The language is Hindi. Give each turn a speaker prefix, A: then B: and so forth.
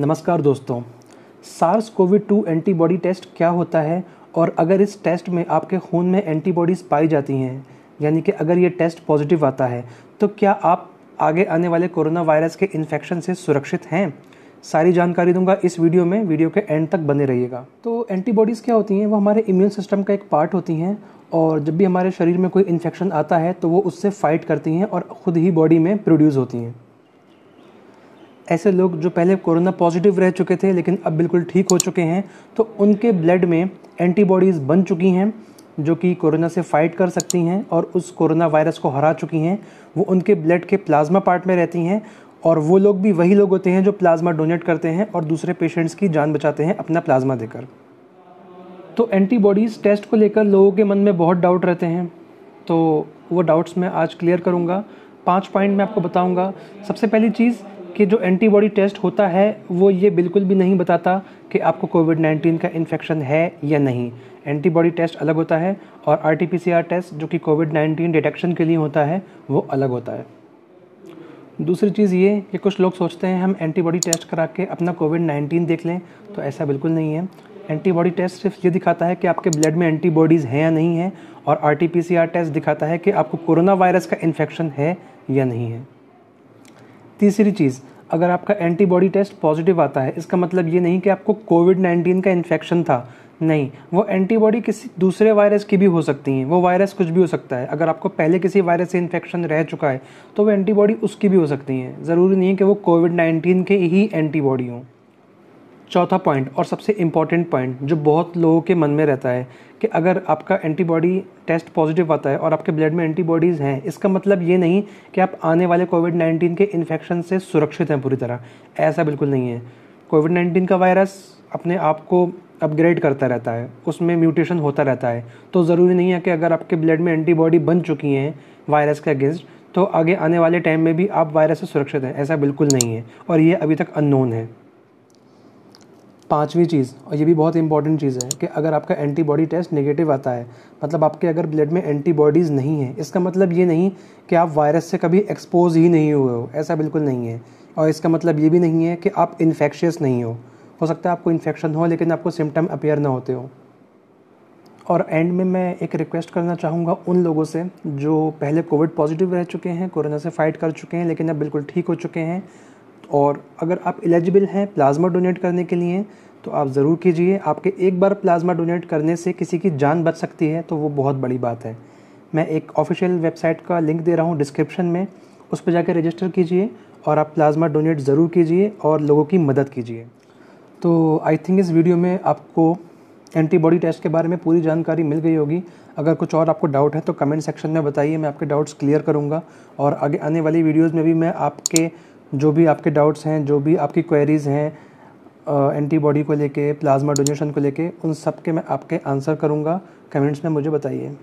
A: नमस्कार दोस्तों SARS COVID two antibody test क्या होता है और अगर इस टेस्ट में आपके खून में एंटीबॉडीज़ पाई जाती हैं यानी कि अगर ये टेस्ट पॉजिटिव आता है तो क्या आप आगे आने वाले कोरोना वायरस के इन्फेक्शन से सुरक्षित हैं सारी जानकारी दूंगा इस वीडियो में वीडियो के एंड तक बने रहिएगा तो एंटीबॉडीज़ क्या होती हैं वो हमारे इम्यून सिस्टम का एक पार्ट होती हैं और जब भी हमारे शरीर में कोई इन्फेक्शन आता है तो वो उससे फ़ाइट करती हैं और ख़ुद ही बॉडी में प्रोड्यूस होती हैं ऐसे लोग जो पहले कोरोना पॉजिटिव रह चुके थे लेकिन अब बिल्कुल ठीक हो चुके हैं तो उनके ब्लड में एंटीबॉडीज़ बन चुकी हैं जो कि कोरोना से फाइट कर सकती हैं और उस कोरोना वायरस को हरा चुकी हैं वो उनके ब्लड के प्लाज्मा पार्ट में रहती हैं और वो लोग भी वही लोग होते हैं जो प्लाज्मा डोनेट करते हैं और दूसरे पेशेंट्स की जान बचाते हैं अपना प्लाज्मा देकर तो एंटीबॉडीज़ टेस्ट को लेकर लोगों के मन में बहुत डाउट रहते हैं तो वो डाउट्स मैं आज क्लियर करूँगा पाँच पॉइंट मैं आपको बताऊँगा सबसे पहली चीज़ कि जो एंटीबॉडी टेस्ट होता है वो ये बिल्कुल भी नहीं बताता कि आपको कोविड 19 का इन्फेक्शन है या नहीं एंटीबॉडी टेस्ट अलग होता है और आर टी टेस्ट जो कि कोविड 19 डिटेक्शन के लिए होता है वो अलग होता है दूसरी चीज़ ये कि कुछ लोग सोचते हैं हम एंटीबॉडी टेस्ट करा के अपना कोविड नाइन्टीन देख लें तो ऐसा बिल्कुल नहीं है एंटीबॉडी टेस्ट सिर्फ ये दिखाता है कि आपके ब्लड में एंटीबॉडीज़ हैं या नहीं है और आर टेस्ट दिखाता है कि आपको कोरोना वायरस का इन्फेक्शन है या नहीं है तीसरी चीज़ अगर आपका एंटीबॉडी टेस्ट पॉजिटिव आता है इसका मतलब ये नहीं कि आपको कोविड नाइन्टीन का इन्फेक्शन था नहीं वो एंटीबॉडी किसी दूसरे वायरस की भी हो सकती हैं वो वायरस कुछ भी हो सकता है अगर आपको पहले किसी वायरस से इन्फेक्शन रह चुका है तो वो एंटीबॉडी उसकी भी हो सकती हैं ज़रूरी नहीं है कि वो कोविड नाइन्टीन के ही एंटीबॉडी हों चौथा पॉइंट और सबसे इम्पॉर्टेंट पॉइंट जो बहुत लोगों के मन में रहता है कि अगर आपका एंटीबॉडी टेस्ट पॉजिटिव आता है और आपके ब्लड में एंटीबॉडीज़ हैं इसका मतलब ये नहीं कि आप आने वाले कोविड नाइन्टीन के इन्फेक्शन से सुरक्षित हैं पूरी तरह ऐसा बिल्कुल नहीं है कोविड नाइन्टीन का वायरस अपने आप को अपग्रेड करता रहता है उसमें म्यूटेशन होता रहता है तो ज़रूरी नहीं है कि अगर आपके ब्लड में एंटीबॉडी बन चुकी हैं वायरस के अगेंस्ट तो आगे आने वाले टाइम में भी आप वायरस से सुरक्षित हैं ऐसा बिल्कुल नहीं है और ये अभी तक अननोन है पांचवी चीज़ और ये भी बहुत इंपॉर्टेंट चीज़ है कि अगर आपका एंटीबॉडी टेस्ट नेगेटिव आता है मतलब आपके अगर ब्लड में एंटीबॉडीज़ नहीं है इसका मतलब ये नहीं कि आप वायरस से कभी एक्सपोज ही नहीं हुए हो ऐसा बिल्कुल नहीं है और इसका मतलब ये भी नहीं है कि आप इन्फेक्शियस नहीं हो हो सकता है आपको इन्फेक्शन हो लेकिन आपको सिम्टम अपेयर ना होते हो और एंड में मैं एक रिक्वेस्ट करना चाहूँगा उन लोगों से जो पहले कोविड पॉजिटिव रह चुके हैं कोरोना से फाइट कर चुके हैं लेकिन अब बिल्कुल ठीक हो चुके हैं और अगर आप एलिजिबल हैं प्लाज्मा डोनेट करने के लिए तो आप ज़रूर कीजिए आपके एक बार प्लाज्मा डोनेट करने से किसी की जान बच सकती है तो वो बहुत बड़ी बात है मैं एक ऑफिशियल वेबसाइट का लिंक दे रहा हूँ डिस्क्रिप्शन में उस पर जाकर रजिस्टर कीजिए और आप प्लाज्मा डोनेट ज़रूर कीजिए और लोगों की मदद कीजिए तो आई थिंक इस वीडियो में आपको एंटीबॉडी टेस्ट के बारे में पूरी जानकारी मिल गई होगी अगर कुछ और आपको डाउट है तो कमेंट सेक्शन में बताइए मैं आपके डाउट्स क्लियर करूँगा और आगे आने वाली वीडियोज़ में भी मैं आपके जो भी आपके डाउट्स हैं जो भी आपकी क्वेरीज़ हैं एंटीबॉडी को लेके प्लाज्मा डोनेशन को लेके उन सब के मैं आपके आंसर करूँगा कमेंट्स में मुझे बताइए